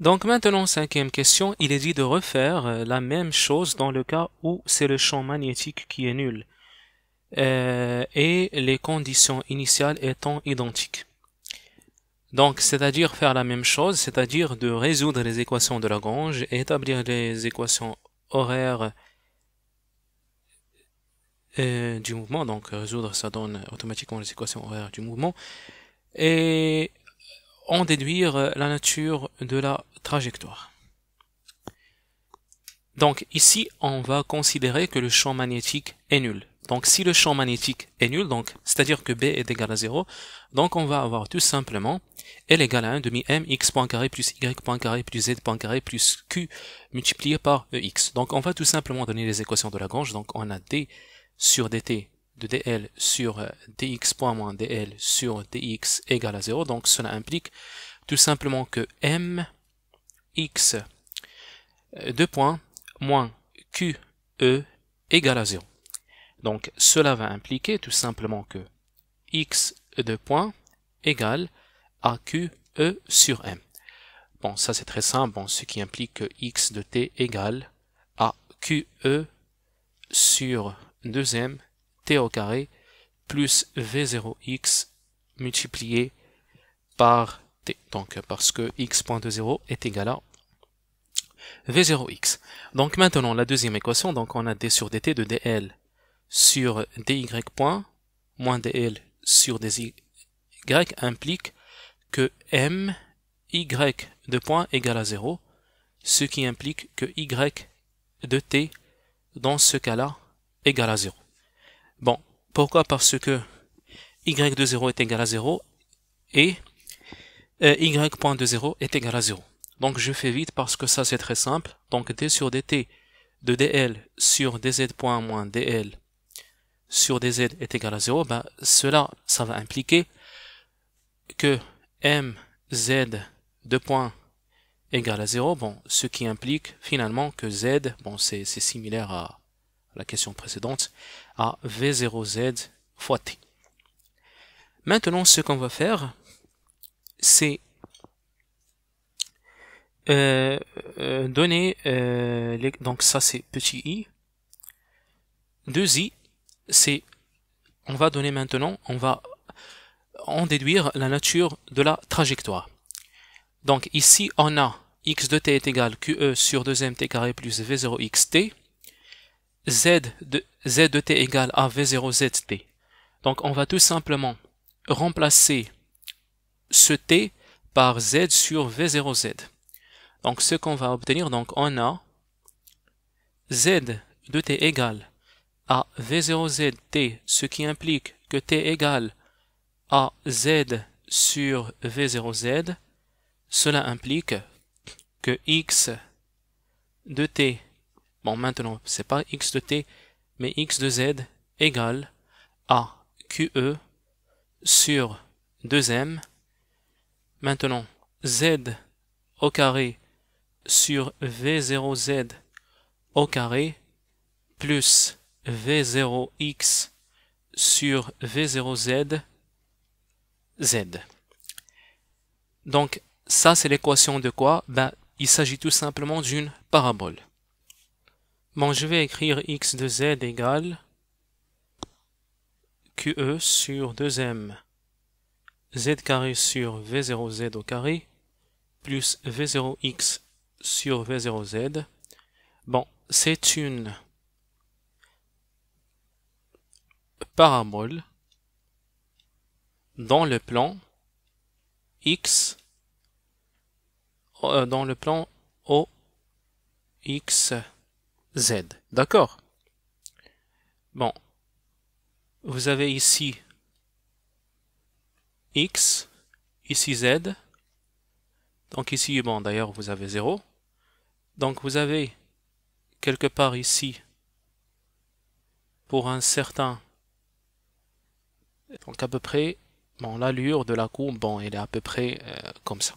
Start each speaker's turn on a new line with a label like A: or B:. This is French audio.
A: Donc maintenant, cinquième question, il est dit de refaire euh, la même chose dans le cas où c'est le champ magnétique qui est nul euh, et les conditions initiales étant identiques. Donc, c'est-à-dire faire la même chose, c'est-à-dire de résoudre les équations de Lagrange et établir les équations horaires euh, du mouvement. Donc, résoudre, ça donne automatiquement les équations horaires du mouvement. Et en déduire euh, la nature de la trajectoire. Donc ici, on va considérer que le champ magnétique est nul. Donc si le champ magnétique est nul, donc c'est-à-dire que B est égal à 0, donc on va avoir tout simplement L égale à 1 demi m x point carré plus y carré plus z carré plus q multiplié par ex. Donc on va tout simplement donner les équations de la Lagrange. Donc on a d sur dt de dl sur euh, dx.-dl point moins sur dx égale à 0. Donc cela implique tout simplement que m x euh, deux point moins qe égale à 0. Donc cela va impliquer tout simplement que x e de point égale à qe sur m. Bon, ça c'est très simple, ce qui implique que x de t égale à qe sur 2m t au carré plus v0x multiplié par t. Donc parce que x.20 est égal à v0x. Donc maintenant la deuxième équation, donc on a d sur dt de dl sur dy point moins dl sur dy implique que m y de point égal à 0, ce qui implique que y de t dans ce cas-là égal à 0. Bon, pourquoi Parce que y de 0 est égal à 0 et euh, Y y.20 0 est égal à 0. Donc je fais vite parce que ça c'est très simple. Donc d sur dt de dl sur dz moins dl sur dz est égal à 0, ben cela, ça va impliquer que mz de point égal à 0, bon, ce qui implique finalement que z, bon, c'est similaire à, la question précédente, à V0Z fois T. Maintenant, ce qu'on va faire, c'est euh, euh, donner, euh, donc ça c'est petit i, 2i, c'est, on va donner maintenant, on va en déduire la nature de la trajectoire. Donc ici on a x de t est égal qe sur 2mt carré plus v0xt, z de, t égale à v 0 t Donc on va tout simplement remplacer ce t par z sur v0z. Donc ce qu'on va obtenir, donc on a z de t égale à v 0 z, t ce qui implique que t égale à z sur v0z, cela implique que x de t Bon, maintenant, c'est pas x de t, mais x de z égale à QE sur 2m. Maintenant, z au carré sur V0z au carré plus V0x sur V0z z. Donc ça c'est l'équation de quoi ben, Il s'agit tout simplement d'une parabole. Bon, je vais écrire x de z égale QE sur 2m z carré sur V0z au carré plus V0x sur V0z. Bon, c'est une parabole dans le plan x euh, dans le plan O x Z. D'accord Bon. Vous avez ici X, ici Z. Donc ici, bon, d'ailleurs, vous avez 0. Donc vous avez quelque part ici, pour un certain, donc à peu près, bon, l'allure de la courbe, bon, elle est à peu près euh, comme ça.